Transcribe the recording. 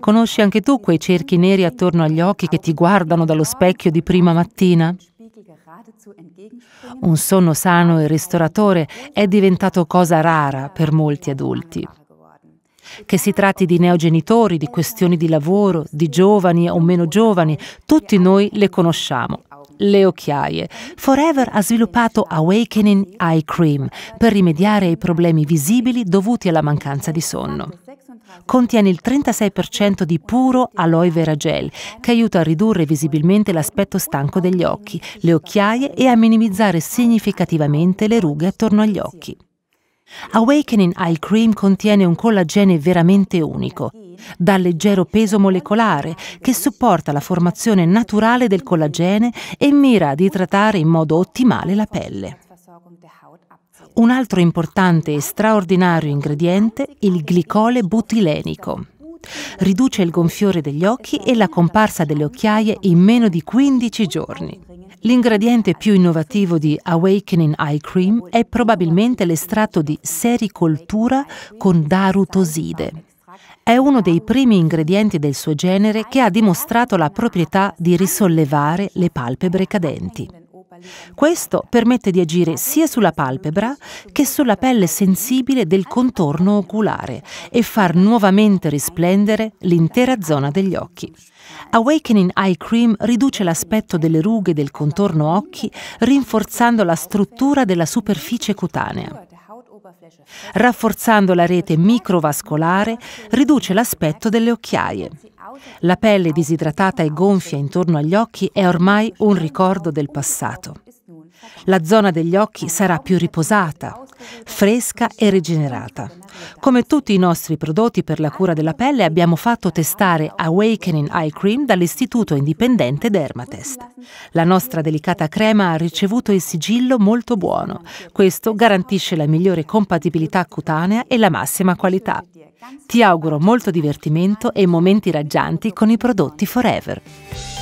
Conosci anche tu quei cerchi neri attorno agli occhi che ti guardano dallo specchio di prima mattina? Un sonno sano e ristoratore è diventato cosa rara per molti adulti. Che si tratti di neogenitori, di questioni di lavoro, di giovani o meno giovani, tutti noi le conosciamo. Le occhiaie. Forever ha sviluppato Awakening Eye Cream per rimediare ai problemi visibili dovuti alla mancanza di sonno contiene il 36% di puro aloe vera gel, che aiuta a ridurre visibilmente l'aspetto stanco degli occhi, le occhiaie e a minimizzare significativamente le rughe attorno agli occhi. Awakening Eye Cream contiene un collagene veramente unico, dal leggero peso molecolare che supporta la formazione naturale del collagene e mira ad idratare in modo ottimale la pelle un altro importante e straordinario ingrediente, il glicole butilenico. Riduce il gonfiore degli occhi e la comparsa delle occhiaie in meno di 15 giorni. L'ingrediente più innovativo di Awakening Eye Cream è probabilmente l'estratto di sericoltura con darutoside. È uno dei primi ingredienti del suo genere che ha dimostrato la proprietà di risollevare le palpebre cadenti. Questo permette di agire sia sulla palpebra che sulla pelle sensibile del contorno oculare e far nuovamente risplendere l'intera zona degli occhi. Awakening Eye Cream riduce l'aspetto delle rughe del contorno occhi, rinforzando la struttura della superficie cutanea. Rafforzando la rete microvascolare riduce l'aspetto delle occhiaie. La pelle disidratata e gonfia intorno agli occhi è ormai un ricordo del passato. La zona degli occhi sarà più riposata, fresca e rigenerata. Come tutti i nostri prodotti per la cura della pelle abbiamo fatto testare Awakening Eye Cream dall'istituto indipendente Dermatest. La nostra delicata crema ha ricevuto il sigillo molto buono. Questo garantisce la migliore compatibilità cutanea e la massima qualità. Ti auguro molto divertimento e momenti raggianti con i prodotti Forever.